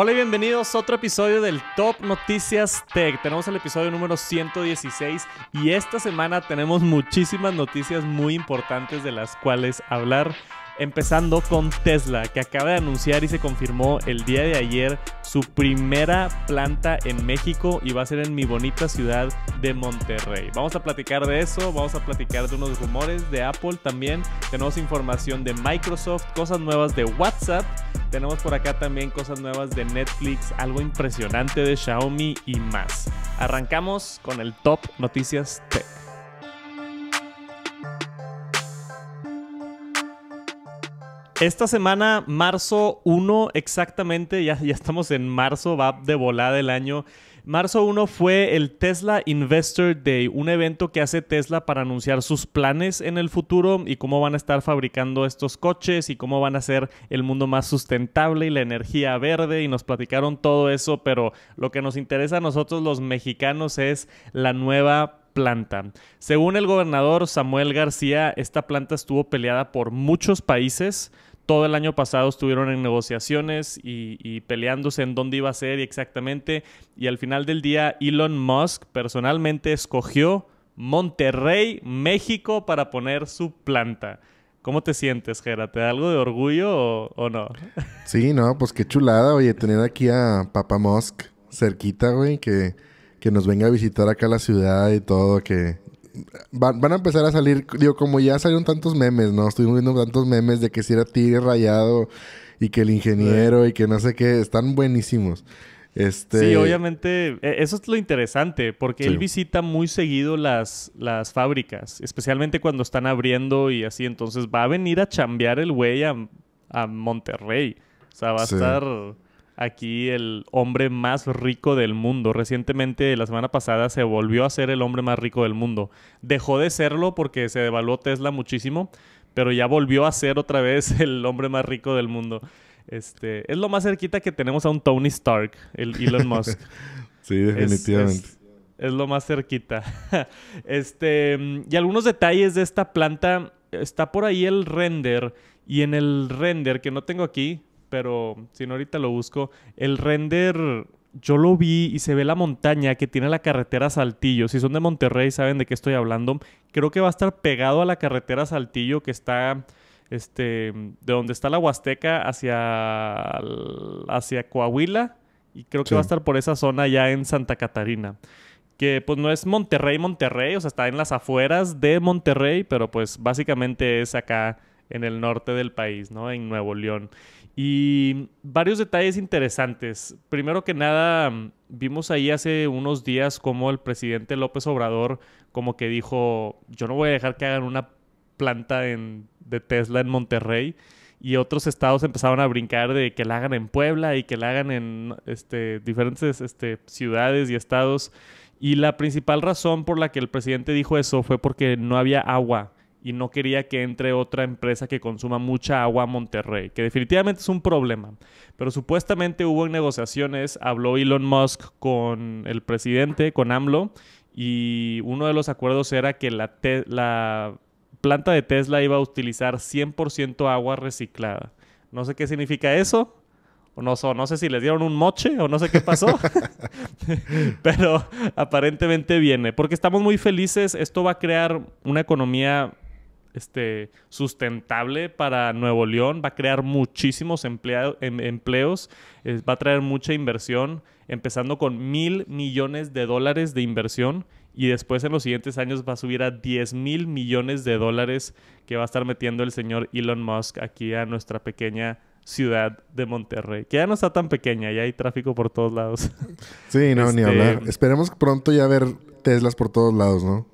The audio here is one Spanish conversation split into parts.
Hola y bienvenidos a otro episodio del Top Noticias Tech. Tenemos el episodio número 116 y esta semana tenemos muchísimas noticias muy importantes de las cuales hablar. Empezando con Tesla, que acaba de anunciar y se confirmó el día de ayer su primera planta en México y va a ser en mi bonita ciudad de Monterrey. Vamos a platicar de eso, vamos a platicar de unos rumores de Apple también, tenemos información de Microsoft, cosas nuevas de WhatsApp, tenemos por acá también cosas nuevas de Netflix, algo impresionante de Xiaomi y más. Arrancamos con el top noticias tech. Esta semana, marzo 1 exactamente, ya, estamos en marzo, va de volada el año. Marzo 1 fue el Tesla Investor Day, un evento que hace Tesla para anunciar sus planes en el futuro y cómo van a estar fabricando estos coches y cómo van a hacer el mundo más sustentable y la energía verde y nos platicaron todo eso, pero lo que nos interesa a nosotros los mexicanos es la nueva planta. Según el gobernador Samuel García, esta planta estuvo peleada por muchos países todo el año pasado estuvieron en negociaciones y, peleándose en dónde iba a ser y exactamente. Y al final del día, Elon Musk personalmente escogió Monterrey, México, para poner su planta. ¿Cómo te sientes, Gera? ¿Te da algo de orgullo o, no? Sí, no, pues qué chulada, oye, tener aquí a Papa Musk cerquita, güey, que, que nos venga a visitar acá la ciudad y todo, que van, a empezar a salir, digo, como ya salieron tantos memes, ¿no? Estuvimos viendo tantos memes de que si era tigre rayado y que el ingeniero y que no sé qué, están buenísimos. Este... Sí, obviamente, e, eso es lo interesante, porque él visita muy seguido las, las fábricas, especialmente cuando están abriendo y así, entonces va a venir a chambear el güey a, Monterrey. O sea, va a estar aquí el hombre más rico del mundo. Recientemente, la semana pasada, se volvió a ser el hombre más rico del mundo. Dejó de serlo porque se devaluó Tesla muchísimo, pero ya volvió a ser otra vez el hombre más rico del mundo. Este, es lo más cerquita que tenemos a un Tony Stark, el Elon Musk. sí, definitivamente. Es, lo más cerquita. este, y algunos detalles de esta planta. Está por ahí el render. Y en el render que no tengo aquí, pero si no ahorita lo busco. El render yo lo vi y se ve la montaña que tiene la carretera Saltillo. Si son de Monterrey saben de qué estoy hablando. Creo que va a estar pegado a la carretera Saltillo que está este de donde está la Huasteca hacia hacia Coahuila y creo que va a estar por esa zona ya en Santa Catarina. Que pues no es Monterrey, Monterrey, o sea, está en las afueras de Monterrey, pero pues básicamente es acá en el norte del país, ¿no? En Nuevo León. Y varios detalles interesantes. Primero que nada, mm, vimos ahí hace unos días como el presidente López Obrador como que dijo, yo no voy a dejar que hagan una planta de Tesla en Monterrey. Y otros estados empezaban a brincar de que la hagan en Puebla y que la hagan en este, diferentes este, ciudades y estados. Y la principal razón por la que el presidente dijo eso fue porque no había agua y no quería que entre otra empresa que consuma mucha agua a Monterrey, que definitivamente es un problema. Pero supuestamente hubo negociaciones, habló Elon Musk con el presidente, con AMLO, y uno de los acuerdos era que la, planta de Tesla iba a utilizar 100% agua reciclada. No sé qué significa eso, no, no, sé si les dieron un moche o no sé qué pasó, pero aparentemente viene, porque estamos muy felices, esto va a crear una economía este, sustentable para Nuevo León, va a crear muchísimos em, empleos, eh, va a traer mucha inversión, empezando con mil millones de dólares de inversión y después en los siguientes años va a subir a diez mil millones de dólares que va a estar metiendo el señor Elon Musk aquí a nuestra pequeña ciudad de Monterrey, que ya no está tan pequeña, ya hay tráfico por todos lados. Sí, no, ni este, hablar. Esperemos pronto ya ver Teslas por todos lados, ¿no?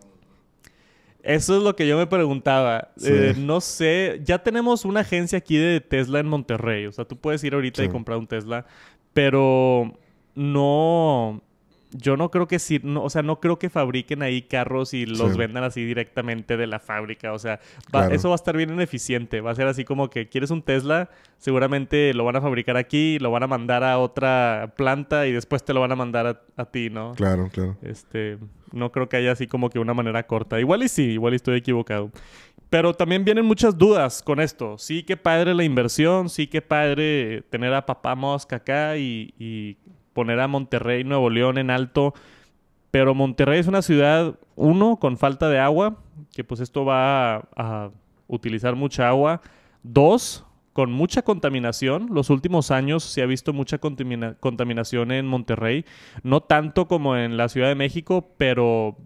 Eso es lo que yo me preguntaba. Eh, no sé, ya tenemos una agencia aquí de Tesla en Monterrey. O sea, tú puedes ir ahorita y comprar un Tesla, pero no. Yo no creo que sí, no, o sea, no creo que fabriquen ahí carros y los vendan así directamente de la fábrica. O sea, eso va a estar bien ineficiente. Va a ser así como que quieres un Tesla, seguramente lo van a fabricar aquí, lo van a mandar a otra planta y después te lo van a mandar a, a ti, ¿no? Claro, claro. Este, no creo que haya así como que una manera corta. Igual y sí, igual y estoy equivocado. Pero también vienen muchas dudas con esto. Sí, que padre la inversión, sí, que padre tener a Papá Mosca acá y, poner a Monterrey, Nuevo León en alto. Pero Monterrey es una ciudad, uno, con falta de agua, que pues esto va a utilizar mucha agua. Dos, con mucha contaminación. Los últimos años se ha visto mucha contaminación en Monterrey, no tanto como en la Ciudad de México, pero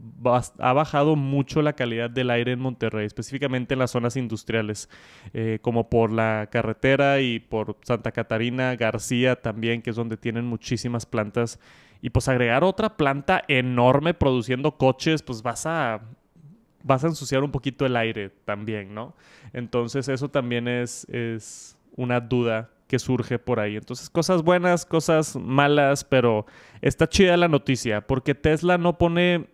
ha bajado mucho la calidad del aire en Monterrey, específicamente en las zonas industriales, eh, como por la carretera y por Santa Catarina, García también, que es donde tienen muchísimas plantas. Y pues agregar otra planta enorme produciendo coches, pues vas a vas a ensuciar un poquito el aire también, ¿no? Entonces eso también es, es una duda que surge por ahí. Entonces, cosas buenas, cosas malas, pero está chida la noticia, porque Tesla no pone,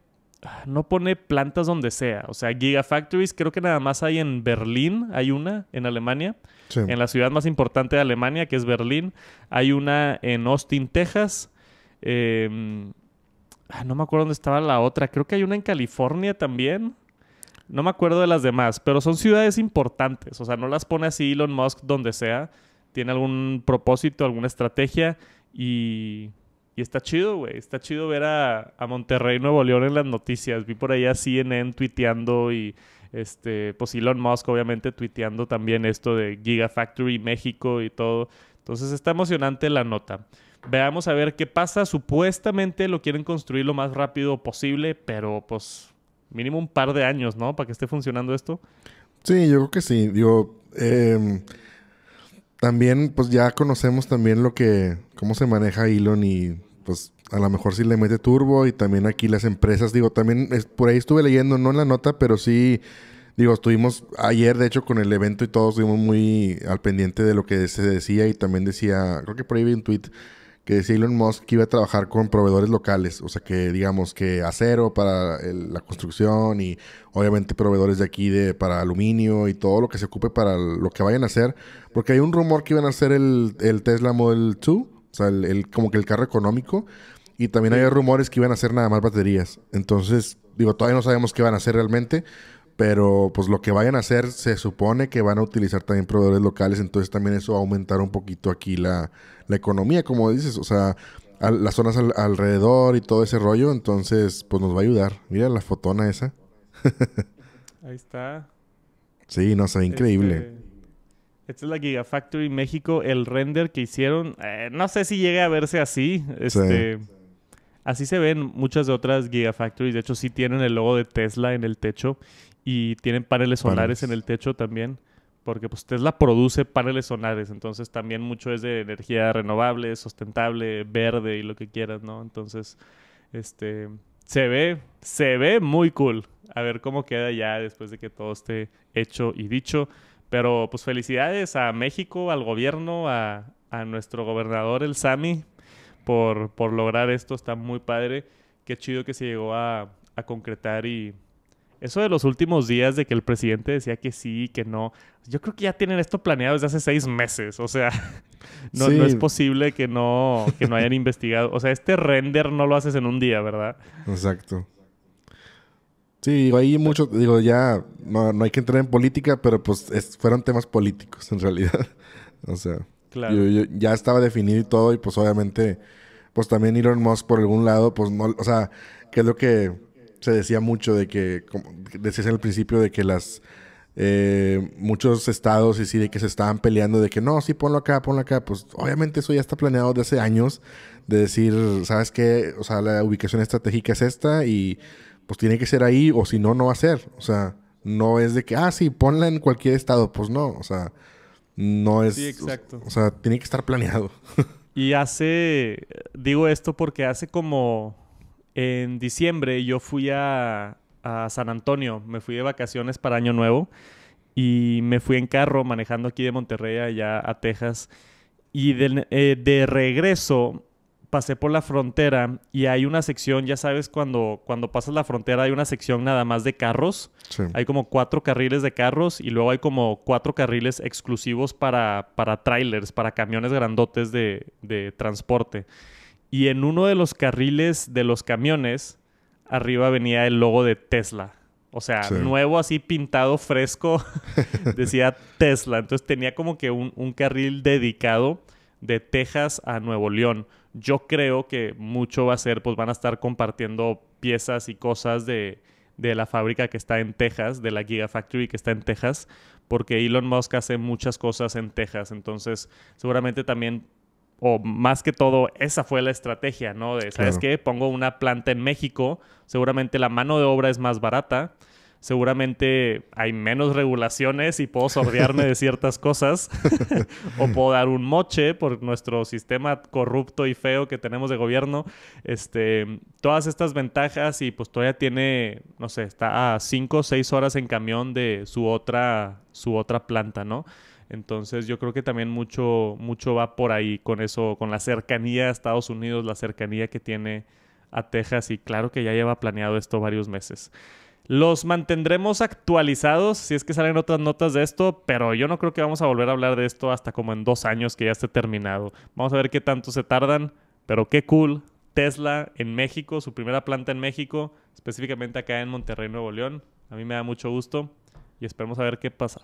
no pone plantas donde sea. O sea, Gigafactories creo que nada más hay en Berlín, hay una en Alemania, en la ciudad más importante de Alemania, que es Berlín. Hay una en Austin, Texas. Em, ah, no me acuerdo dónde estaba la otra. Creo que hay una en California también. No me acuerdo de las demás, pero son ciudades importantes. O sea, no las pone así Elon Musk donde sea. Tiene algún propósito, alguna estrategia y, está chido, güey. Está chido ver a, a, Monterrey, Nuevo León en las noticias. Vi por ahí allá CNN tuiteando y este, pues Elon Musk obviamente tuiteando también esto de Gigafactory México y todo. Entonces está emocionante la nota. Veamos a ver qué pasa. Supuestamente lo quieren construir lo más rápido posible, pero pues mínimo un par de años, ¿no? Para que esté funcionando esto. Sí, yo creo que sí. Digo, em, también, pues ya conocemos también lo que, cómo se maneja Elon y pues a lo mejor si le mete turbo y también aquí las empresas, digo, también por ahí estuve leyendo, no en la nota, pero sí, digo, estuvimos ayer, de hecho, con el evento y todos estuvimos muy al pendiente de lo que se decía y también decía, creo que por ahí vi un tweet que decía Elon Musk que iba a trabajar con proveedores locales, o sea que digamos que acero para la construcción y obviamente proveedores de aquí de, para aluminio y todo lo que se ocupe para lo que vayan a hacer, porque hay un rumor que iban a hacer el, el Tesla Model 2, o sea, el, como que el carro económico, y también hay rumores que iban a hacer nada más baterías, entonces digo, todavía no sabemos qué van a hacer realmente, pero pues lo que vayan a hacer, se supone que van a utilizar también proveedores locales, entonces también eso va a aumentar un poquito aquí la, economía, como dices, o sea, las zonas alrededor y todo ese rollo, entonces pues nos va a ayudar. Mira la fotona esa. Ahí está. Sí, no, sé increíble. Este, esta es la Gigafactory México, el render que hicieron. Eh, no sé si llegue a verse así. Este, Así se ven muchas de otras Gigafactories. De hecho, sí tienen el logo de Tesla en el techo y tienen paneles solares en el techo también, porque pues Tesla produce paneles solares, entonces también mucho es de energía renovable, sustentable, verde y lo que quieras, ¿no? Entonces, este, se ve, se ve muy cool. A ver cómo queda ya después de que todo esté hecho y dicho. Pero pues felicidades a México, al gobierno, a, nuestro gobernador, el Sami, por, por lograr esto. Está muy padre. Qué chido que se llegó a, a concretar y, eso de los últimos días de que el presidente decía que sí, que no. Yo creo que ya tienen esto planeado desde hace seis meses. O sea, no, es posible que no, que no hayan investigado. O sea, este render no lo haces en un día, ¿verdad? Exacto. Sí, digo, ahí mucho, digo, ya no, hay que entrar en política, pero pues fueron temas políticos en realidad. O sea, ya estaba definido y todo, y pues obviamente, pues también Elon Musk por algún lado, pues no, o sea, que es lo que se decía mucho de que, como decías el principio, de que las eh, muchos estados y sí, de que se estaban peleando de que no, sí, ponlo acá, ponlo acá. Pues obviamente eso ya está planeado desde hace años, de decir, ¿sabes qué? O sea, la ubicación estratégica es esta y pues tiene que ser ahí o si no, no va a ser. O sea, no es de que, ah, sí, ponla en cualquier estado. Pues no, o sea, no es... Sí, exacto. o sea, tiene que estar planeado. y hace, digo esto porque hace como en diciembre yo fui a, San Antonio, me fui de vacaciones para Año Nuevo y me fui en carro manejando aquí de Monterrey allá a Texas. Y eh, de, regreso pasé por la frontera y hay una sección, ya sabes, cuando, cuando pasas la frontera hay una sección nada más de carros. Hay como cuatro carriles de carros y luego hay como cuatro carriles exclusivos para, para trailers, para camiones grandotes de, de transporte. Y en uno de los carriles de los camiones, arriba venía el logo de Tesla. O sea, nuevo, así pintado, fresco, decía Tesla. Entonces tenía como que un, carril dedicado de Texas a Nuevo León. Yo creo que mucho va a ser, pues van a estar compartiendo piezas y cosas de, de la fábrica que está en Texas, de la Gigafactory que está en Texas, porque Elon Musk hace muchas cosas en Texas. Entonces, seguramente también o más que todo, esa fue la estrategia, ¿no? De, ¿sabes qué? Pongo una planta en México, seguramente la mano de obra es más barata, seguramente hay menos regulaciones y puedo sordearme de ciertas cosas, o puedo dar un moche por nuestro sistema corrupto y feo que tenemos de gobierno. Este, todas estas ventajas y pues todavía tiene, no sé, está a cinco o seis horas en camión de su otra, su otra planta, ¿no? Entonces yo creo que también mucho, mucho va por ahí con eso, con la cercanía a Estados Unidos, la cercanía que tiene a Texas y claro que ya lleva planeado esto varios meses. Los mantendremos actualizados si es que salen otras notas de esto, pero yo no creo que vamos a volver a hablar de esto hasta como en dos años que ya esté terminado. Vamos a ver qué tanto se tardan, pero qué cool. Tesla en México, su primera planta en México, específicamente acá en Monterrey, Nuevo León. A mí me da mucho gusto y esperemos a ver qué pasa.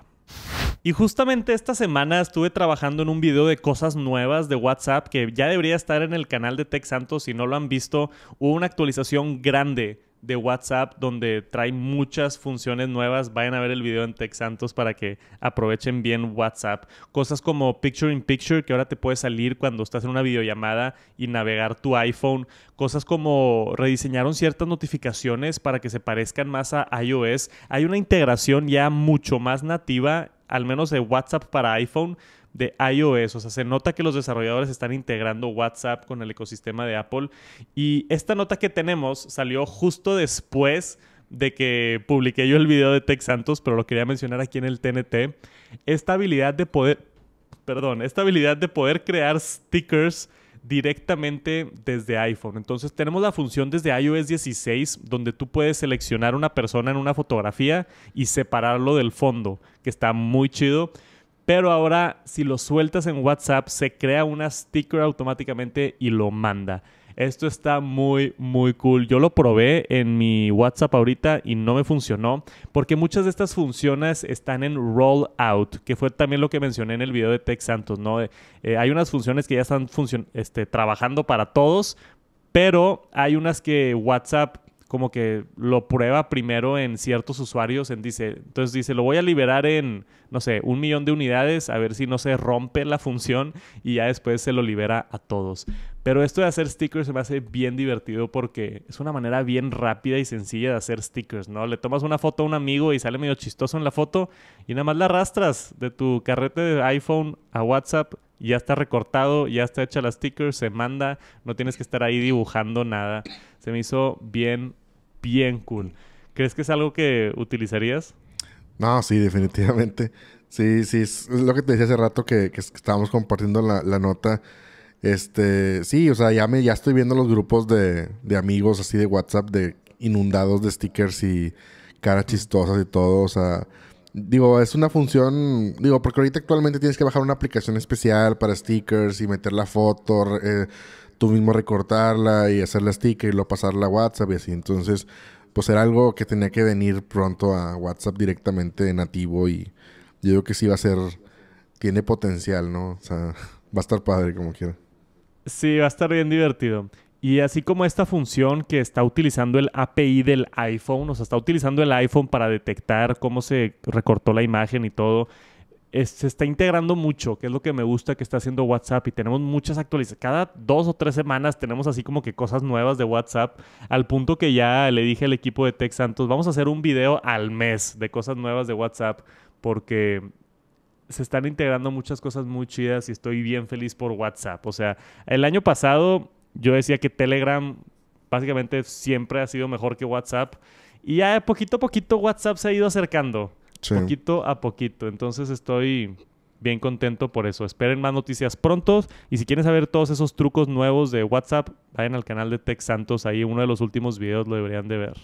Y justamente esta semana estuve trabajando en un video de cosas nuevas de WhatsApp que ya debería estar en el canal de Tech Santos. Si no lo han visto, hubo una actualización grande de WhatsApp donde trae muchas funciones nuevas. Vayan a ver el video en Tech Santos para que aprovechen bien WhatsApp. Cosas como Picture in Picture, que ahora te puede salir cuando estás en una videollamada y navegar tu iPhone. Cosas como rediseñaron ciertas notificaciones para que se parezcan más a iOS. Hay una integración ya mucho más nativa al menos de WhatsApp para iPhone, de iOS. O sea, se nota que los desarrolladores están integrando WhatsApp con el ecosistema de Apple. Y esta nota que tenemos salió justo después de que publiqué yo el video de Tech Santos, pero lo quería mencionar aquí en el TNT. Esta habilidad de poder, perdón, esta habilidad de poder crear stickers directamente desde iPhone. Entonces tenemos la función desde iOS 16 donde tú puedes seleccionar una persona en una fotografía y separarlo del fondo, que está muy chido. Pero ahora si lo sueltas en WhatsApp se crea una sticker automáticamente y lo manda. Esto está muy, muy cool. Yo lo probé en mi WhatsApp ahorita y no me funcionó porque muchas de estas funciones están en rollout, que fue también lo que mencioné en el video de Tech Santos, ¿no? Eh, eh, hay unas funciones que ya están este, trabajando para todos, pero hay unas que WhatsApp como que lo prueba primero en ciertos usuarios, en dice, entonces dice, lo voy a liberar en, no sé, un millón de unidades, a ver si no se rompe la función y ya después se lo libera a todos. Pero esto de hacer stickers se me hace bien divertido porque es una manera bien rápida y sencilla de hacer stickers, ¿no? Le tomas una foto a un amigo y sale medio chistoso en la foto y nada más la arrastras de tu carrete de iPhone a WhatsApp ya está recortado, ya está hecha la sticker, se manda, no tienes que estar ahí dibujando nada. Se me hizo bien bien cool. ¿Crees que es algo que utilizarías? No, sí, definitivamente. Sí, sí, es lo que te decía hace rato que, estábamos compartiendo la, nota. Este, sí, o sea, ya me, ya estoy viendo los grupos de, amigos así de WhatsApp de inundados de stickers y caras chistosas y todo. O sea, digo, es una función, digo, porque ahorita actualmente tienes que bajar una aplicación especial para stickers y meter la foto, eh, tú mismo recortarla y hacer la sticker y luego pasarla a WhatsApp y así. Entonces, pues era algo que tenía que venir pronto a WhatsApp directamente nativo y yo digo que sí va a ser, tiene potencial, ¿no? O sea, va a estar padre como quiera. Sí, va a estar bien divertido. Y así como esta función que está utilizando el API del iPhone, o sea, está utilizando el iPhone para detectar cómo se recortó la imagen y todo, se está integrando mucho, que es lo que me gusta que está haciendo WhatsApp y tenemos muchas actualizaciones. Cada dos o tres semanas tenemos así como que cosas nuevas de WhatsApp, al punto que ya le dije al equipo de Tech Santos, vamos a hacer un video al mes de cosas nuevas de WhatsApp, porque se están integrando muchas cosas muy chidas y estoy bien feliz por WhatsApp. O sea, el año pasado yo decía que Telegram básicamente siempre ha sido mejor que WhatsApp y ya poquito a poquito WhatsApp se ha ido acercando Poquito a poquito. Entonces estoy bien contento por eso. Esperen más noticias pronto. Y si quieren saber todos esos trucos nuevos de WhatsApp, vayan al canal de Tech Santos. Ahí uno de los últimos videos lo deberían de ver.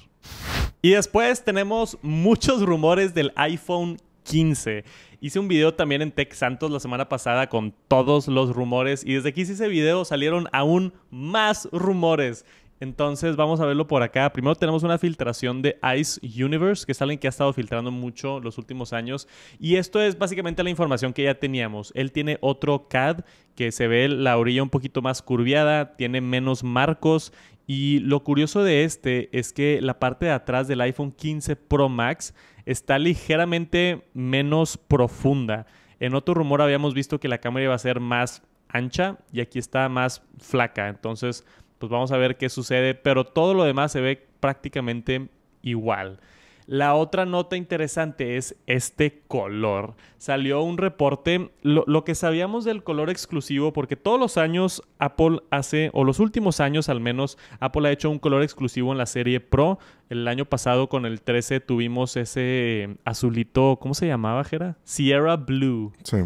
Y después tenemos muchos rumores del iPhone 15. Hice un video también en Tech Santos la semana pasada con todos los rumores y desde que hice ese video salieron aún más rumores. Entonces vamos a verlo por acá. Primero tenemos una filtración de Ice Universe, que es alguien que ha estado filtrando mucho los últimos años. Y esto es básicamente la información que ya teníamos. Él tiene otro CAD que se ve la orilla un poquito más curviada, tiene menos marcos. Y lo curioso de este es que la parte de atrás del iPhone 15 Pro Max está ligeramente menos profunda. En otro rumor habíamos visto que la cámara iba a ser más ancha y aquí está más flaca. Entonces pues vamos a ver qué sucede, pero todo lo demás se ve prácticamente igual. La otra nota interesante es este color. Salió un reporte, lo, que sabíamos del color exclusivo, porque todos los años Apple hace, o los últimos años al menos, Apple ha hecho un color exclusivo en la serie Pro. El año pasado con el 13 tuvimos ese azulito, ¿cómo se llamaba, Jera? Sierra Blue. Sí.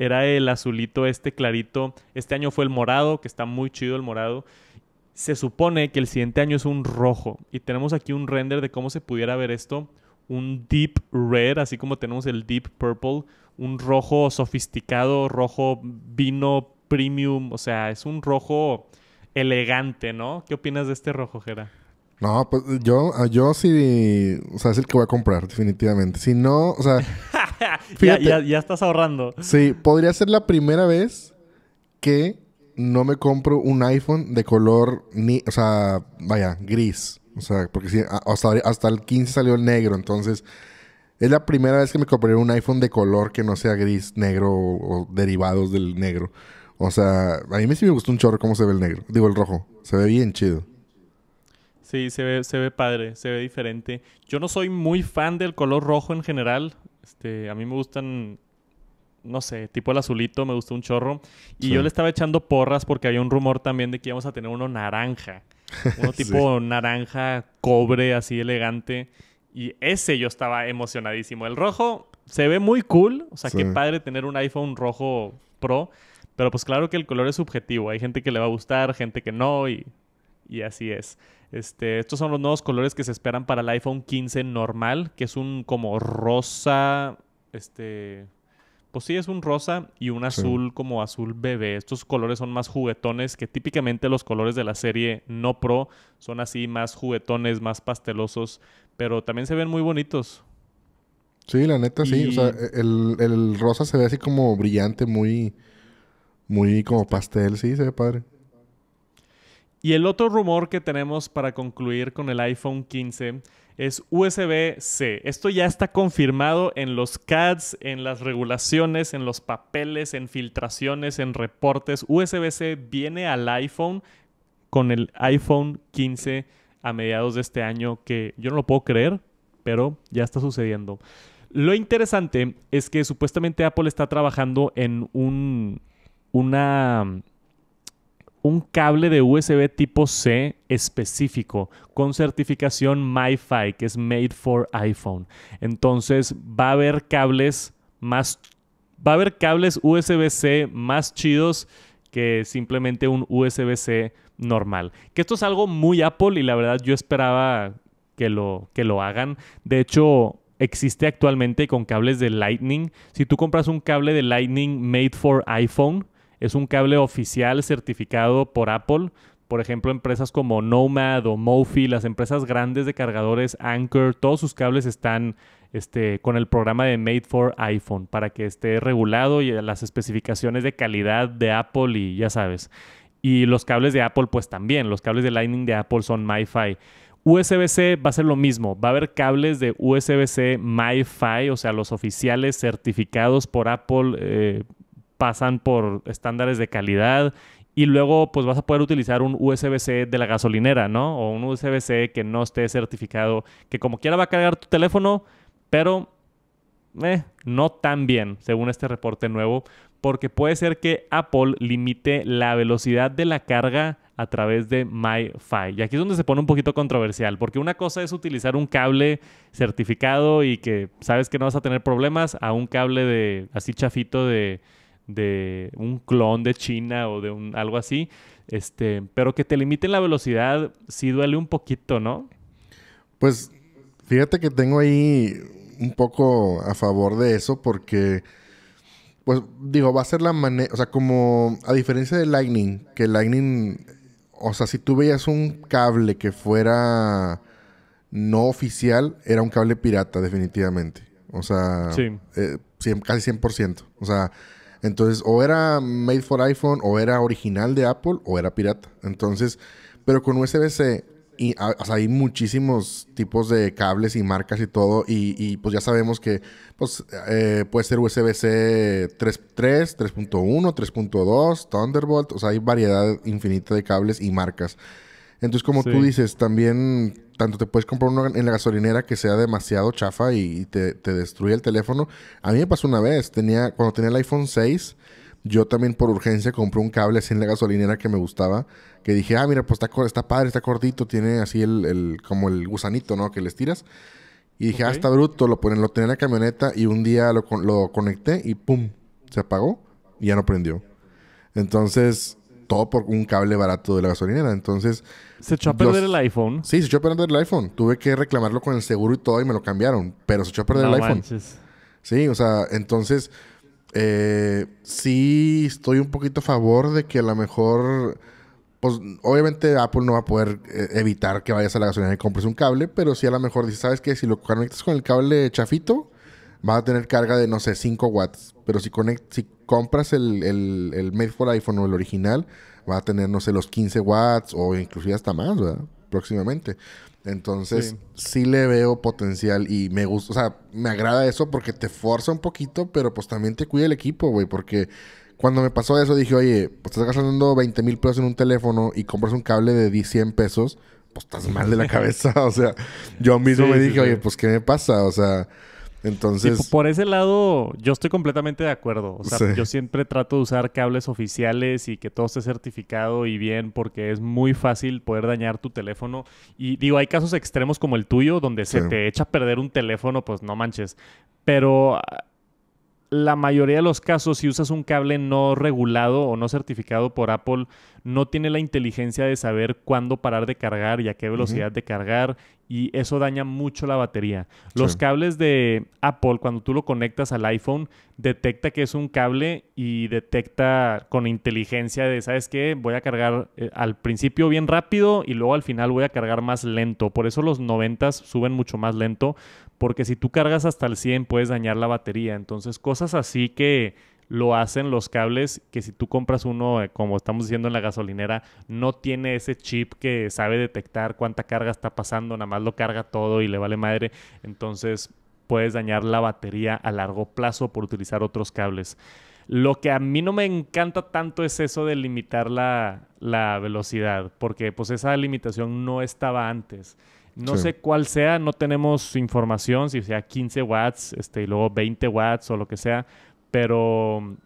Era el azulito este clarito. Este año fue el morado, que está muy chido el morado se supone que el siguiente año es un rojo. Y tenemos aquí un render de cómo se pudiera ver esto. Un deep red, así como tenemos el deep purple. Un rojo sofisticado, rojo vino premium. O sea, es un rojo elegante, ¿no? ¿Qué opinas de este rojo, Jera? No, pues yo, yo sí, o sea, es el que voy a comprar, definitivamente. Si no, o sea... Fíjate, ya, ya estás ahorrando. Sí, podría ser la primera vez que no me compro un iPhone de color ni, o sea, vaya, gris. O sea, porque si, hasta, el 15 salió el negro, entonces es la primera vez que me compré un iPhone de color que no sea gris, negro o, derivados del negro. O sea, a mí sí me gustó un chorro cómo se ve el negro, digo el rojo, se ve bien chido. Sí, se ve, se ve padre, se ve diferente. Yo no soy muy fan del color rojo en general. Este, a mí me gustan no sé, tipo el azulito, me gustó un chorro. Y yo le estaba echando porras porque había un rumor también de que íbamos a tener uno naranja. Uno tipo naranja, cobre, así elegante. Y ese yo estaba emocionadísimo. El rojo se ve muy cool. O sea, qué padre tener un iPhone rojo Pro. Pero pues claro que el color es subjetivo. Hay gente que le va a gustar, gente que no. Y, y así es. Este, estos son los nuevos colores que se esperan para el iPhone 15 normal, que es un como rosa, este, pues sí, es un rosa y un azul como azul bebé. Estos colores son más juguetones que típicamente los colores de la serie no pro son así más juguetones, más pastelosos, pero también se ven muy bonitos. Sí, la neta sí. O sea, e-, el, el, rosa se ve así como brillante, muy, muy como pastel, sí, se ve padre. Y el otro rumor que tenemos para concluir con el iPhone 15 es USB-C. Esto ya está confirmado en los CADs, en las regulaciones, en los papeles, en filtraciones, en reportes. USB-C viene al iPhone con el iPhone 15 a mediados de este año, que yo no lo puedo creer, pero ya está sucediendo. Lo interesante es que supuestamente Apple está trabajando en un, una un cable de USB tipo C específico con certificación MiFi, que es Made for iPhone. Entonces va a haber cables más, va a haber cables USB-C más chidos que simplemente un USB-C normal. Que esto es algo muy Apple y la verdad yo esperaba que lo, que lo hagan. De hecho, existe actualmente con cables de Lightning. Si tú compras un cable de Lightning made for iPhone, es un cable oficial certificado por Apple. Por ejemplo, empresas como Nomad o MoFi, las empresas grandes de cargadores, Anchor, todos sus cables están este, con el programa de Made for iPhone para que esté regulado y las especificaciones de calidad de Apple y ya sabes. Y los cables de Apple, pues también, los cables de Lightning de Apple son MiFi. USB-C va a ser lo mismo. Va a haber cables de USB-C MiFi, o sea, los oficiales certificados por Apple, eh, pasan por estándares de calidad y luego pues vas a poder utilizar un USB-C de la gasolinera, ¿no? O un USB-C que no esté certificado, que como quiera va a cargar tu teléfono, pero eh, no tan bien, según este reporte nuevo, porque puede ser que Apple limite la velocidad de la carga a través de MyFi. Y aquí es donde se pone un poquito controversial, porque una cosa es utilizar un cable certificado y que sabes que no vas a tener problemas, a un cable de así chafito de de un clon de China o de un, algo así, este, pero que te limiten la velocidad sí duele un poquito, ¿no? Pues fíjate que tengo ahí un poco a favor de eso porque pues digo, va a ser la manera, o sea, como a diferencia de Lightning, que Lightning, o sea, si tú veías un cable que fuera no oficial, era un cable pirata definitivamente. O sea, sí. Eh, casi 100%. O sea, entonces, o era made for iPhone, o era original de Apple, o era pirata. Entonces, pero con USB-C, hay muchísimos tipos de cables y marcas y todo, y, pues ya sabemos que pues, eh, puede ser USB-C 3.3, 3.1, 3.2, Thunderbolt, o sea, hay variedad infinita de cables y marcas. Entonces, como tú dices, también tanto te puedes comprar uno en la gasolinera que sea demasiado chafa y te, destruye el teléfono. A mí me pasó una vez, tenía, cuando tenía el iPhone 6, yo también por urgencia compré un cable así en la gasolinera que me gustaba. Que dije, ah, mira, pues está, está padre, está cortito, tiene así el, como el gusanito, ¿no? Que les tiras. Y dije, ah, está bruto, lo, ponen, lo tenía en la camioneta y un día lo, lo conecté y ¡pum! Se apagó y ya no prendió. Entonces, todo por un cable barato de la gasolinera. Entonces. Se echó a perder el iPhone. Sí, se echó a perder el iPhone. Tuve que reclamarlo con el seguro y todo y me lo cambiaron. Pero se echó a perder el iPhone. Sí, o sea, entonces. Eh, sí, estoy un poquito a favor de que a lo mejor. Pues obviamente Apple no va a poder eh, evitar que vayas a la gasolinera y compres un cable, pero sí a lo mejor dices, ¿sabes qué? Si lo conectas con el cable chafito, va a tener carga de, no sé, 5 watts. Pero si, si compras el, el, el, Made for iPhone o el original, va a tener, no sé, los 15 watts o inclusive hasta más, ¿verdad? Próximamente. Entonces, sí. le veo potencial y me gusta, o sea, me agrada eso porque te fuerza un poquito, pero pues también te cuida el equipo, güey, porque cuando me pasó eso dije, oye, pues estás gastando 20 mil pesos en un teléfono y compras un cable de 100 pesos, pues estás mal de la cabeza, o sea, yo mismo me dije, oye, pues ¿qué me pasa? O sea... Entonces. por ese lado, yo estoy completamente de acuerdo. O sea, yo siempre trato de usar cables oficiales y que todo esté certificado y bien, porque es muy fácil poder dañar tu teléfono. Y digo, hay casos extremos como el tuyo, donde se te echa a perder un teléfono, pues no manches. Pero ah, la mayoría de los casos, si usas un cable no regulado o no certificado por Apple, no tiene la inteligencia de saber cuándo parar de cargar y a qué velocidad de cargar, y eso daña mucho la batería. Los cables de Apple, cuando tú lo conectas al iPhone, detecta que es un cable y detecta con inteligencia de, ¿sabes qué? Voy a cargar eh, al principio bien rápido y luego al final voy a cargar más lento. Por eso los 90 suben mucho más lento, porque si tú cargas hasta el 100 puedes dañar la batería. Entonces, cosas así que lo hacen los cables que si tú compras uno, eh, como estamos diciendo en la gasolinera, no tiene ese chip que sabe detectar cuánta carga está pasando, nada más lo carga todo y le vale madre. Entonces, puedes dañar la batería a largo plazo por utilizar otros cables. Lo que a mí no me encanta tanto es eso de limitar la, velocidad, porque pues esa limitación no estaba antes. No sé cuál sea, no tenemos información, si sea 15 watts este, y luego 20 watts o lo que sea, pero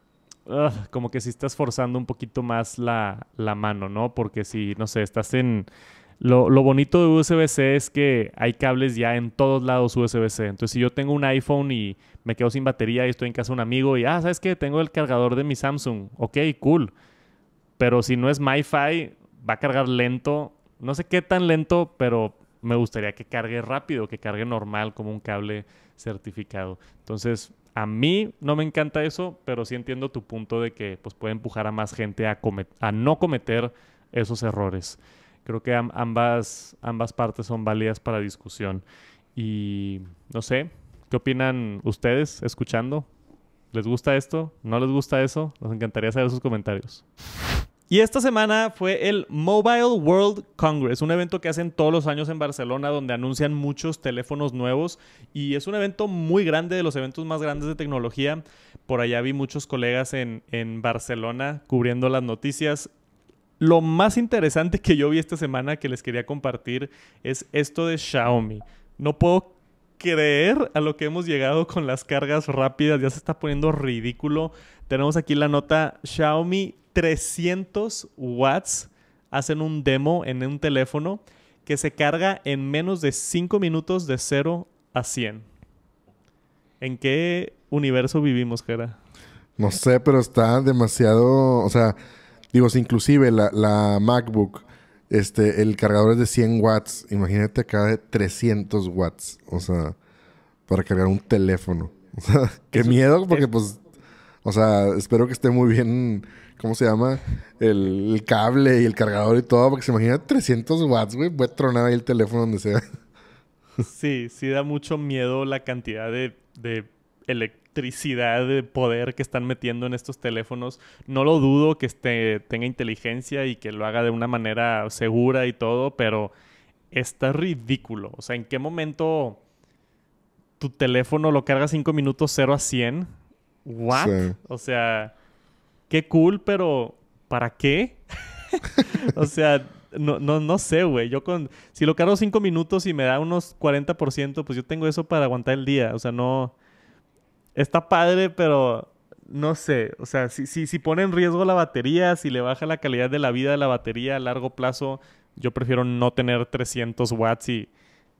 como que si estás forzando un poquito más la, mano, ¿no? Porque si, no sé, estás en... Lo, lo bonito de USB-C es que hay cables ya en todos lados USB-C. Entonces, si yo tengo un iPhone y me quedo sin batería y estoy en casa de un amigo y, ah, ¿sabes qué? Tengo el cargador de mi Samsung. Ok, cool. Pero si no es MiFi, va a cargar lento. No sé qué tan lento, pero me gustaría que cargue rápido, que cargue normal como un cable certificado. Entonces, a mí no me encanta eso, pero sí entiendo tu punto de que pues, puede empujar a más gente a, no cometer esos errores. Creo que ambas, ambas partes son válidas para discusión. Y no sé, ¿qué opinan ustedes escuchando? ¿Les gusta esto? ¿No les gusta eso? Nos encantaría saber sus comentarios. Y esta semana fue el Mobile World Congress, un evento que hacen todos los años en Barcelona donde anuncian muchos teléfonos nuevos y es un evento muy grande, de los eventos más grandes de tecnología. Por allá vi muchos colegas en, Barcelona cubriendo las noticias. Lo más interesante que yo vi esta semana que les quería compartir es esto de Xiaomi. No puedo creer a lo que hemos llegado con las cargas rápidas. Ya se está poniendo ridículo. Tenemos aquí la nota Xiaomi 300 watts. Hacen un demo en un teléfono que se carga en menos de 5 minutos de 0 a 100. ¿En qué universo vivimos, Jera? No sé, pero está demasiado... O sea, digo, inclusive la, la MacBook este, el cargador es de 100 watts. Imagínate acá de 300 watts. O sea, para cargar un teléfono. O sea, qué miedo, porque pues. O sea, espero que esté muy bien. ¿Cómo se llama? El, cable y el cargador y todo. Porque se imagina 300 watts, güey. a tronar ahí el teléfono donde sea. Sí, sí da mucho miedo la cantidad de, de electricidad de eh, poder que están metiendo en estos teléfonos. No lo dudo que este, tenga inteligencia y que lo haga de una manera segura y todo, pero está ridículo. O sea, ¿en qué momento tu teléfono lo carga 5 minutos 0 a 100? ¿What? O sea, qué cool, pero ¿para qué? o sea, no, no, no sé, güey. Yo con... Si lo cargo 5 minutos y me da unos 40%, pues yo tengo eso para aguantar el día. O sea, no está padre, pero no sé. O sea, si, si, pone en riesgo la batería, si le baja la calidad de la vida de la batería a largo plazo, yo prefiero no tener 300 watts y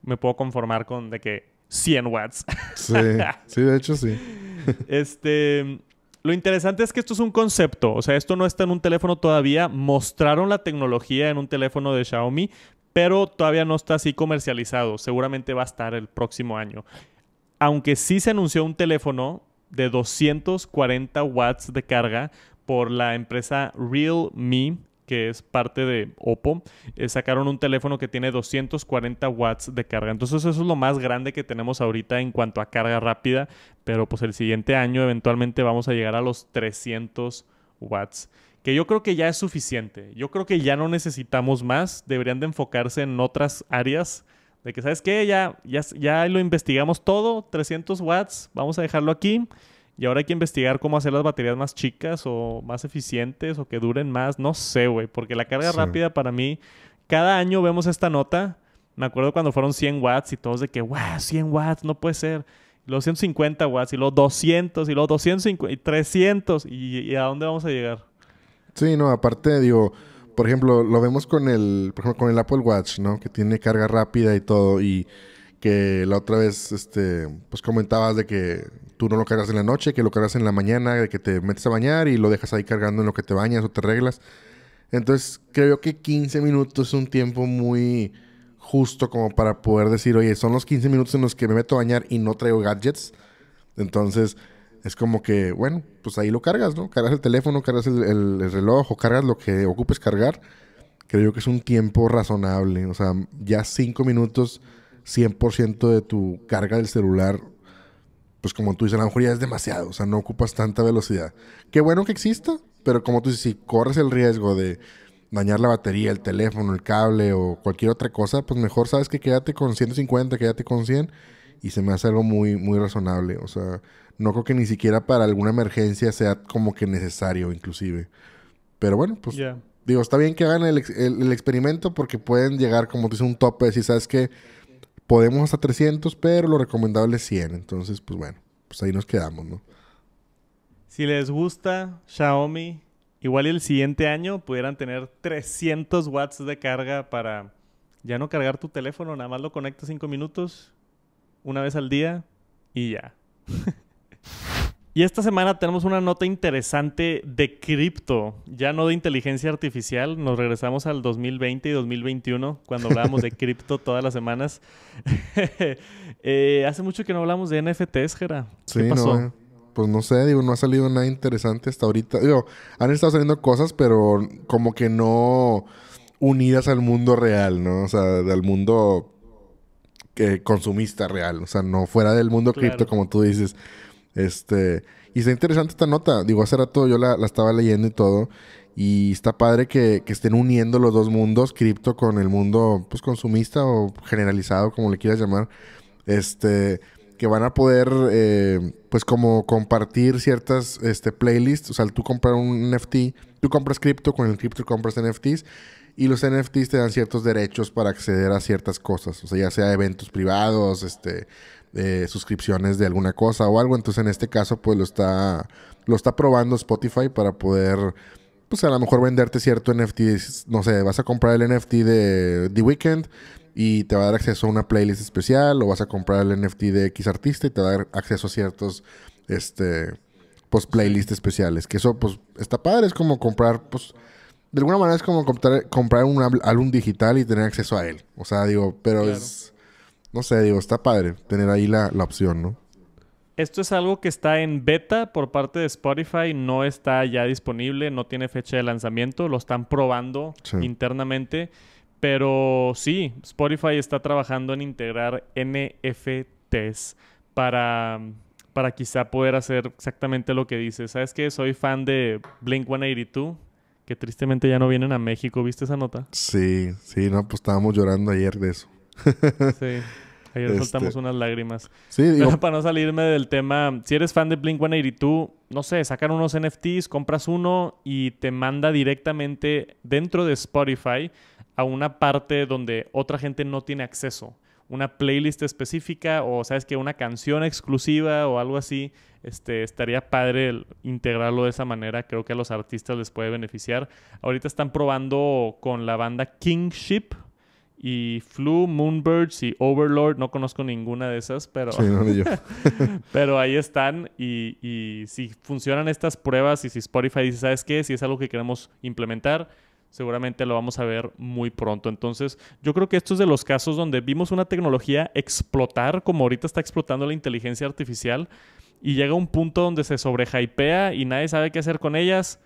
me puedo conformar con de que 100 watts. Sí, sí, de hecho sí. Este, lo interesante es que esto es un concepto, o sea, esto no está en un teléfono todavía, mostraron la tecnología en un teléfono de Xiaomi, pero todavía no está así comercializado, seguramente va a estar el próximo año aunque sí se anunció un teléfono de 240 watts de carga por la empresa Realme, que es parte de Oppo, eh, sacaron un teléfono que tiene 240 watts de carga. Entonces eso es lo más grande que tenemos ahorita en cuanto a carga rápida, pero pues el siguiente año eventualmente vamos a llegar a los 300 watts, que yo creo que ya es suficiente. Yo creo que ya no necesitamos más, deberían de enfocarse en otras áreas de que, ¿sabes qué? Ya, ya, ya lo investigamos todo, 300 watts, vamos a dejarlo aquí. Y ahora hay que investigar cómo hacer las baterías más chicas o más eficientes o que duren más. No sé, güey, porque la carga rápida para mí, cada año vemos esta nota. Me acuerdo cuando fueron 100 watts y todos de que, wow, 100 watts, no puede ser. Los 150 watts y los 200 y los 250 y 300. y a dónde vamos a llegar? Sí, no, aparte, digo, por ejemplo, lo vemos con el, por ejemplo, con el Apple Watch, ¿no? Que tiene carga rápida y todo. Y que la otra vez, este, pues comentabas de que tú no lo cargas en la noche, que lo cargas en la mañana, de que te metes a bañar y lo dejas ahí cargando en lo que te bañas o te arreglas. Entonces, creo que 15 minutos es un tiempo muy justo como para poder decir, oye, son los 15 minutos en los que me meto a bañar y no traigo gadgets. Entonces, es como que, bueno, pues ahí lo cargas, ¿no? Cargas el teléfono, cargas el, reloj o cargas lo que ocupes cargar. Creo yo que es un tiempo razonable. O sea, ya cinco minutos, 100% de tu carga del celular, pues como tú dices, la lo mejor ya es demasiado. O sea, no ocupas tanta velocidad. Qué bueno que exista, pero como tú dices, si corres el riesgo de dañar la batería, el teléfono, el cable o cualquier otra cosa, pues mejor sabes que quédate con 150, quédate con 100 y se me hace algo muy, muy razonable. O sea, no creo que ni siquiera para alguna emergencia sea como que necesario, inclusive. Pero bueno, pues digo, está bien que hagan el, el, experimento porque pueden llegar, como te dice, un tope si sabes que podemos hasta 300, pero lo recomendable es 100. Entonces, pues bueno, pues ahí nos quedamos, ¿no? Si les gusta Xiaomi, igual el siguiente año pudieran tener 300 watts de carga para ya no cargar tu teléfono, nada más lo conectas 5 minutos una vez al día y ya. y esta semana tenemos una nota interesante de cripto, ya no de inteligencia artificial. Nos regresamos al 2020 y 2021 cuando hablábamos de cripto todas las semanas. Eh, hace mucho que no hablamos de NFTs, Jera. ¿Qué pasó? Eh. pues no sé, digo, no ha salido nada interesante hasta ahorita. Digo, han estado saliendo cosas, pero como que no unidas al mundo real, ¿no? O sea, al mundo consumista real, o sea, no fuera del mundo cripto, como tú dices. Este, y está interesante esta nota, digo, hace rato yo la, estaba leyendo y todo, y está padre que, estén uniendo los dos mundos, cripto con el mundo pues, consumista o generalizado, como le quieras llamar, este, que van a poder, eh, pues como compartir ciertas este, playlists, o sea, tú compras un NFT, tú compras cripto, con el cripto compras NFTs, y los NFTs te dan ciertos derechos para acceder a ciertas cosas, o sea, ya sea eventos privados, este, eh, suscripciones de alguna cosa o algo. Entonces, en este caso, pues lo está, lo está probando Spotify para poder, pues a lo mejor venderte cierto NFT. No sé, vas a comprar el NFT de The Weeknd y te va a dar acceso a una playlist especial, o vas a comprar el NFT de X artista y te va a dar acceso a ciertos, este, pues playlists especiales. Que eso, pues, está padre, es como comprar, pues de alguna manera es como comprar, un álbum digital y tener acceso a él. O sea, digo, pero es. No sé, digo, está padre tener ahí la, opción, ¿no? Esto es algo que está en beta por parte de Spotify, no está ya disponible, no tiene fecha de lanzamiento, lo están probando internamente, pero sí, Spotify está trabajando en integrar NFTs para para quizá poder hacer exactamente lo que dice. ¿Sabes qué? Soy fan de Blink 182 que tristemente ya no vienen a México. ¿Viste esa nota? Sí, sí, no, pues estábamos llorando ayer de eso. sí. Ayer este, soltamos unas lágrimas. Sí, para no salirme del tema, si eres fan de Blink 182, no sé, sacan unos NFTs, compras uno y te manda directamente dentro de Spotify a una parte donde otra gente no tiene acceso una playlist específica o sabes que una canción exclusiva o algo así, este, estaría padre integrarlo de esa manera. Creo que a los artistas les puede beneficiar. Ahorita están probando con la banda Kingship y Flu, Moonbirds y Overlord. No conozco ninguna de esas, pero. pero ahí están. Y, y, si funcionan estas pruebas y si Spotify dice, ¿sabes qué? Si es algo que queremos implementar, seguramente lo vamos a ver muy pronto. Entonces, yo creo que esto es de los casos donde vimos una tecnología explotar, como ahorita está explotando la inteligencia artificial, y llega un punto donde se sobrehypea y nadie sabe qué hacer con ellas.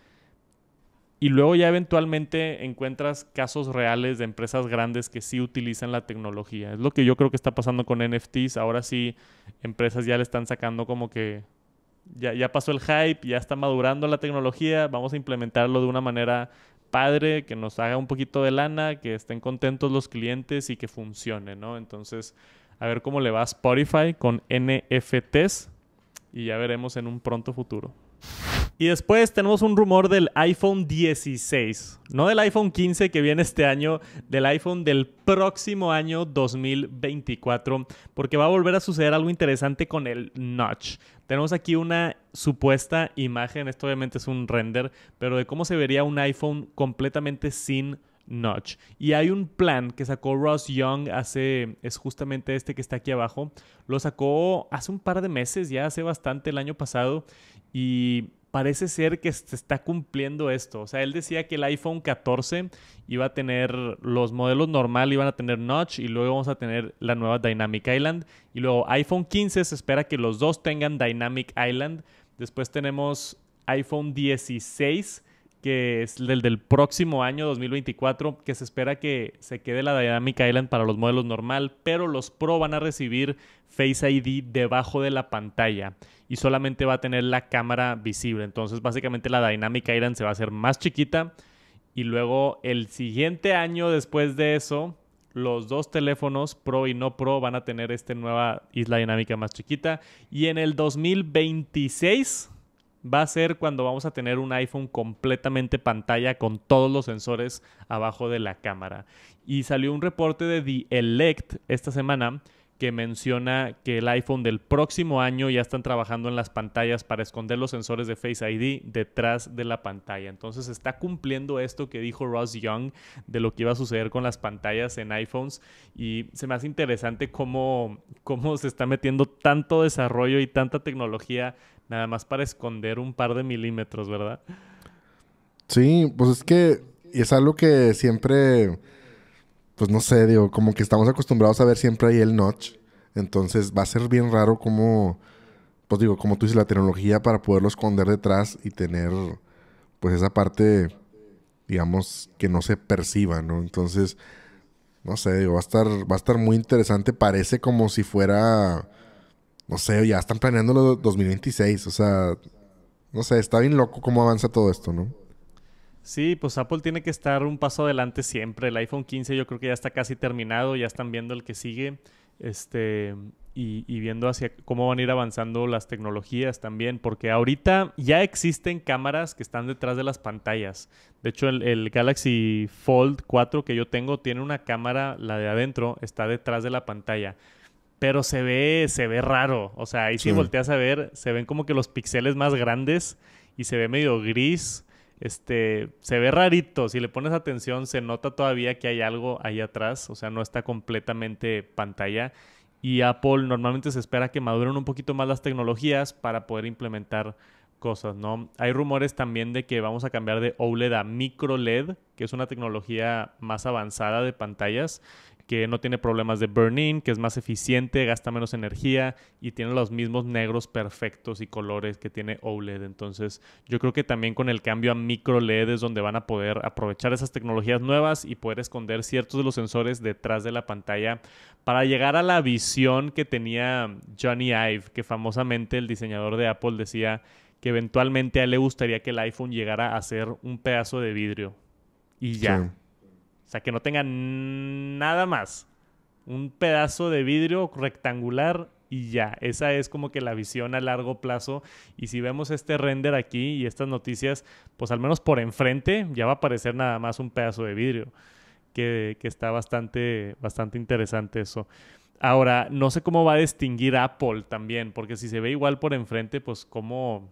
Y luego ya eventualmente encuentras casos reales de empresas grandes que sí utilizan la tecnología. Es lo que yo creo que está pasando con NFTs. Ahora sí, empresas ya le están sacando como que ya, ya pasó el hype, ya está madurando la tecnología, vamos a implementarlo de una manera padre, que nos haga un poquito de lana, que estén contentos los clientes y que funcione, ¿no? Entonces, a ver cómo le va Spotify con NFTs y ya veremos en un pronto futuro. Y después tenemos un rumor del iPhone 16, no del iPhone 15 que viene este año, del iPhone del próximo año 2024, porque va a volver a suceder algo interesante con el notch. Tenemos aquí una supuesta imagen, esto obviamente es un render, pero de cómo se vería un iPhone completamente sin notch. Y hay un plan que sacó Ross Young hace, es justamente este que está aquí abajo, lo sacó hace un par de meses, ya hace bastante el año pasado, y parece ser que se está cumpliendo esto. O sea, él decía que el iPhone 14 iba a tener los modelos normal, iban a tener notch y luego vamos a tener la nueva Dynamic Island. Y luego iPhone 15 se espera que los dos tengan Dynamic Island. Después tenemos iPhone 16 que es el del próximo año 2024, que se espera que se quede la Dynamic Island para los modelos normal, pero los Pro van a recibir Face ID debajo de la pantalla y solamente va a tener la cámara visible. Entonces, básicamente la Dynamic Island se va a hacer más chiquita y luego el siguiente año después de eso, los dos teléfonos Pro y no Pro van a tener esta nueva isla dinámica más chiquita y en el 2026 va a ser cuando vamos a tener un iPhone completamente pantalla con todos los sensores abajo de la cámara. Y salió un reporte de The Elect esta semana que menciona que el iPhone del próximo año ya están trabajando en las pantallas para esconder los sensores de Face ID detrás de la pantalla. Entonces está cumpliendo esto que dijo Ross Young de lo que iba a suceder con las pantallas en iPhones y se me hace interesante cómo, cómo se está metiendo tanto desarrollo y tanta tecnología nada más para esconder un par de milímetros, ¿verdad? Sí, pues es que es algo que siempre, pues no sé, digo, como que estamos acostumbrados a ver siempre ahí el notch. Entonces va a ser bien raro como, pues digo, como tú dices, la tecnología para poderlo esconder detrás y tener, pues esa parte, digamos, que no se perciba, ¿no? Entonces, no sé, digo, va a estar, va a estar muy interesante. Parece como si fuera no sé, ya están planeando los 2026. O sea, no sé, está bien loco cómo avanza todo esto, ¿no? Sí, pues Apple tiene que estar un paso adelante siempre. El iPhone 15 yo creo que ya está casi terminado, ya están viendo el que sigue. Este, y, viendo hacia cómo van a ir avanzando las tecnologías también, porque ahorita ya existen cámaras que están detrás de las pantallas. De hecho, el, el, Galaxy Fold 4 que yo tengo tiene una cámara, la de adentro, está detrás de la pantalla pero se ve, se ve raro. O sea, ahí si volteas a ver, se ven como que los píxeles más grandes y se ve medio gris. Este, se ve rarito. Si le pones atención, se nota todavía que hay algo ahí atrás. O sea, no está completamente pantalla. Y Apple normalmente se espera que maduren un poquito más las tecnologías para poder implementar cosas, ¿no? Hay rumores también de que vamos a cambiar de OLED a micro LED, que es una tecnología más avanzada de pantallas que no tiene problemas de burning, que es más eficiente, gasta menos energía y tiene los mismos negros perfectos y colores que tiene OLED. Entonces, yo creo que también con el cambio a micro LED es donde van a poder aprovechar esas tecnologías nuevas y poder esconder ciertos de los sensores detrás de la pantalla para llegar a la visión que tenía Johnny Ive, que famosamente el diseñador de Apple decía que eventualmente a él le gustaría que el iPhone llegara a ser un pedazo de vidrio. Y ya sea, que no tenga nada más. Un pedazo de vidrio rectangular y ya. Esa es como que la visión a largo plazo. Y si vemos este render aquí y estas noticias, pues al menos por enfrente ya va a aparecer nada más un pedazo de vidrio. Que, está bastante, bastante interesante eso. Ahora, no sé cómo va a distinguir Apple también, porque si se ve igual por enfrente, pues cómo,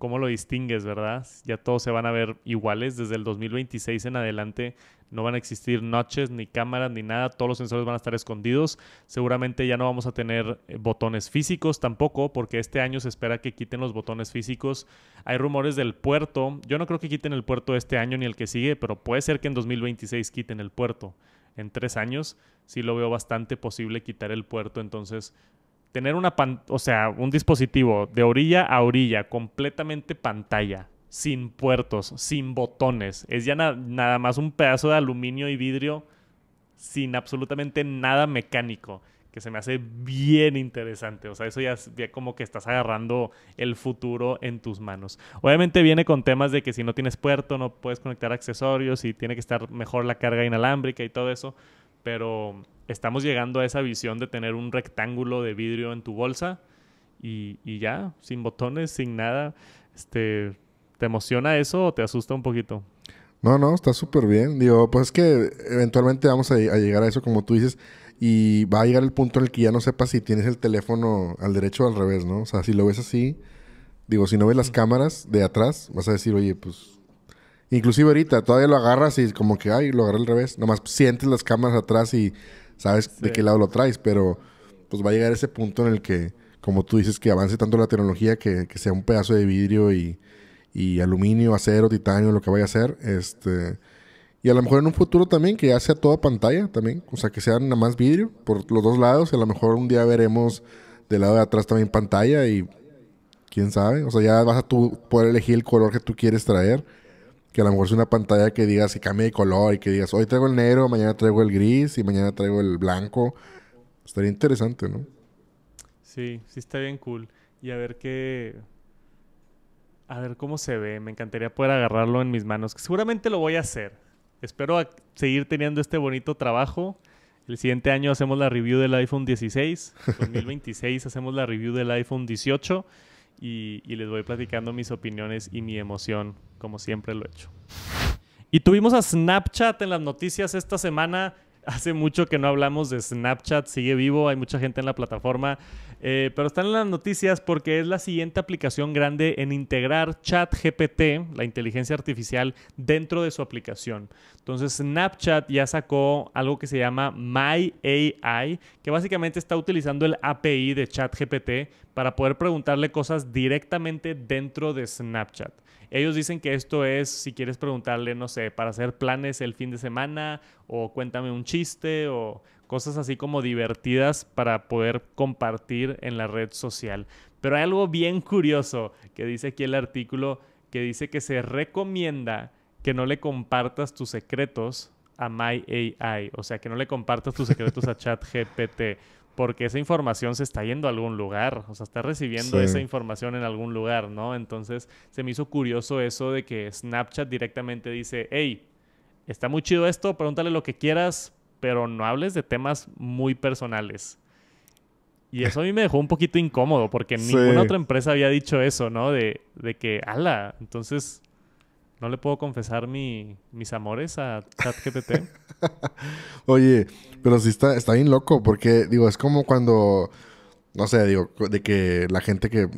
¿Cómo lo distingues, verdad? Ya todos se van a ver iguales. Desde el 2026 en adelante no van a existir noches, ni cámaras, ni nada. Todos los sensores van a estar escondidos. Seguramente ya no vamos a tener eh, botones físicos tampoco, porque este año se espera que quiten los botones físicos. Hay rumores del puerto. Yo no creo que quiten el puerto este año ni el que sigue, pero puede ser que en 2026 quiten el puerto. En tres años sí lo veo bastante posible quitar el puerto. Entonces tener una o sea, un dispositivo de orilla a orilla, completamente pantalla, sin puertos, sin botones, es ya nada más un pedazo de aluminio y vidrio sin absolutamente nada mecánico, que se me hace bien interesante. O sea, eso ya, ya como que estás agarrando el futuro en tus manos. Obviamente viene con temas de que si no tienes puerto, no puedes conectar accesorios y tiene que estar mejor la carga inalámbrica y todo eso pero estamos llegando a esa visión de tener un rectángulo de vidrio en tu bolsa y, ya, sin botones, sin nada. Este, ¿Te emociona eso o te asusta un poquito? No, no, está súper bien. Digo, pues es que eventualmente vamos a, a, llegar a eso, como tú dices, y va a llegar el punto en el que ya no sepas si tienes el teléfono al derecho o al revés, ¿no? O sea, si lo ves así, digo, si no ves las cámaras de atrás, vas a decir, oye, pues Inclusive ahorita todavía lo agarras y como que, ay, lo agarré al revés. Nomás sientes las cámaras atrás y sabes de qué lado lo traes, pero pues va a llegar ese punto en el que, como tú dices, que avance tanto la tecnología que, sea un pedazo de vidrio y, aluminio, acero, titanio, lo que vaya a ser. Este, y a lo mejor en un futuro también que ya sea toda pantalla también, o sea, que sea nada más vidrio por los dos lados. a lo mejor un día veremos del lado de atrás también pantalla y quién sabe, o sea, ya vas a tú poder elegir el color que tú quieres traer que a lo mejor es una pantalla que digas y cambie de color y que digas, hoy traigo el negro, mañana traigo el gris y mañana traigo el blanco. Estaría interesante, ¿no? Sí, sí está bien cool. Y a ver qué... A ver cómo se ve. Me encantaría poder agarrarlo en mis manos. Seguramente lo voy a hacer. Espero seguir teniendo este bonito trabajo. El siguiente año hacemos la review del iPhone 16. 2026 hacemos la review del iPhone 18. Y, y, les voy platicando mis opiniones y mi emoción como siempre lo he hecho. Y tuvimos a Snapchat en las noticias esta semana. Hace mucho que no hablamos de Snapchat, sigue vivo, hay mucha gente en la plataforma, eh, pero están en las noticias porque es la siguiente aplicación grande en integrar ChatGPT, la inteligencia artificial, dentro de su aplicación. Entonces Snapchat ya sacó algo que se llama MyAI que básicamente está utilizando el API de ChatGPT para poder preguntarle cosas directamente dentro de Snapchat. Ellos dicen que esto es, si quieres preguntarle, no sé, para hacer planes el fin de semana o cuéntame un chiste o cosas así como divertidas para poder compartir en la red social. Pero hay algo bien curioso que dice aquí el artículo que dice que se recomienda que no le compartas tus secretos a My AI, o sea, que no le compartas tus secretos a ChatGPT porque esa información se está yendo a algún lugar, o sea, está recibiendo esa información en algún lugar, ¿no? Entonces se me hizo curioso eso de que Snapchat directamente dice, hey, está muy chido esto, pregúntale lo que quieras, pero no hables de temas muy personales. Y eso a mí me dejó un poquito incómodo, porque ninguna otra empresa había dicho eso, ¿no? De, de que, ala, entonces no le puedo confesar mis amores a ChatGPT. Oye, pero sí está, está bien loco, porque digo, es como cuando, no sé, digo, de que la gente que,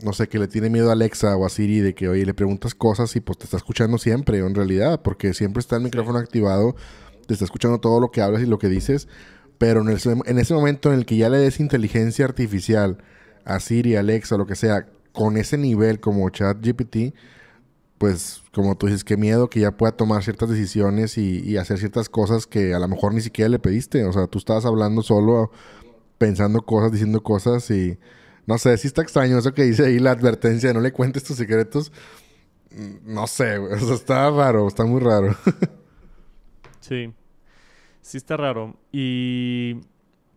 no sé, que le tiene miedo a Alexa o a Siri, de que, oye, le preguntas cosas y pues te está escuchando siempre, en realidad, porque siempre está el micrófono activado, te está escuchando todo lo que hablas y lo que dices, pero en, en ese momento en el que ya le des inteligencia artificial a Siri, Alexa, lo que sea, con ese nivel como ChatGPT, pues como tú dices, qué miedo que ya pueda tomar ciertas decisiones y, hacer ciertas cosas que a lo mejor ni siquiera le pediste. O sea, tú estabas hablando solo, pensando cosas, diciendo cosas y no sé, sí está extraño eso que dice ahí la advertencia no le cuentes tus secretos. Mm, no sé, o sea, está raro, está muy raro. sí, sí está raro. Y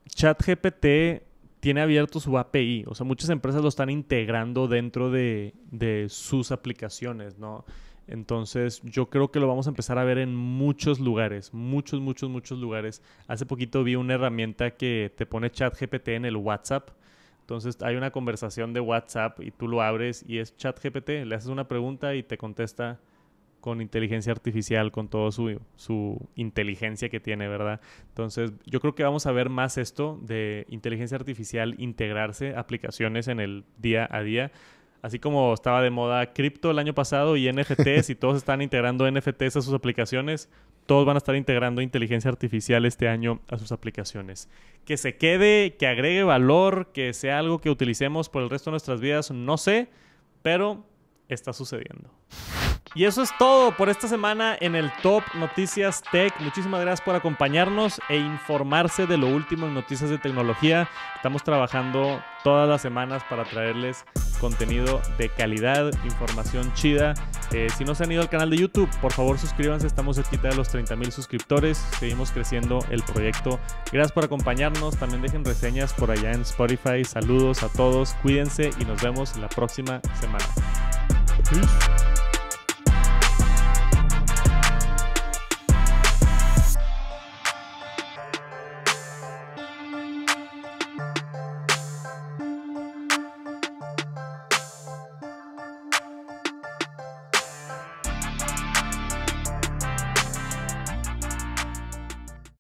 ChatGPT tiene abierto su API. O sea, muchas empresas lo están integrando dentro de, sus aplicaciones, ¿no? Entonces, yo creo que lo vamos a empezar a ver en muchos lugares, muchos, muchos, muchos lugares. Hace poquito vi una herramienta que te pone chat GPT en el WhatsApp. Entonces, hay una conversación de WhatsApp y tú lo abres y es chat GPT, le haces una pregunta y te contesta con inteligencia artificial, con toda su, inteligencia que tiene, ¿verdad? Entonces, yo creo que vamos a ver más esto de inteligencia artificial integrarse, aplicaciones en el día a día. Así como estaba de moda cripto el año pasado y NFTs y todos están integrando NFTs a sus aplicaciones, todos van a estar integrando inteligencia artificial este año a sus aplicaciones. Que se quede, que agregue valor, que sea algo que utilicemos por el resto de nuestras vidas, no sé, pero está sucediendo. Y eso es todo por esta semana en el Top Noticias Tech. Muchísimas gracias por acompañarnos e informarse de lo último en noticias de tecnología. Estamos trabajando todas las semanas para traerles contenido de calidad, información chida. Eh, si no se han ido al canal de YouTube, por favor suscríbanse. Estamos cerquita de los 30 mil suscriptores. Seguimos creciendo el proyecto. Gracias por acompañarnos. También dejen reseñas por allá en Spotify. Saludos a todos. Cuídense y nos vemos la próxima semana.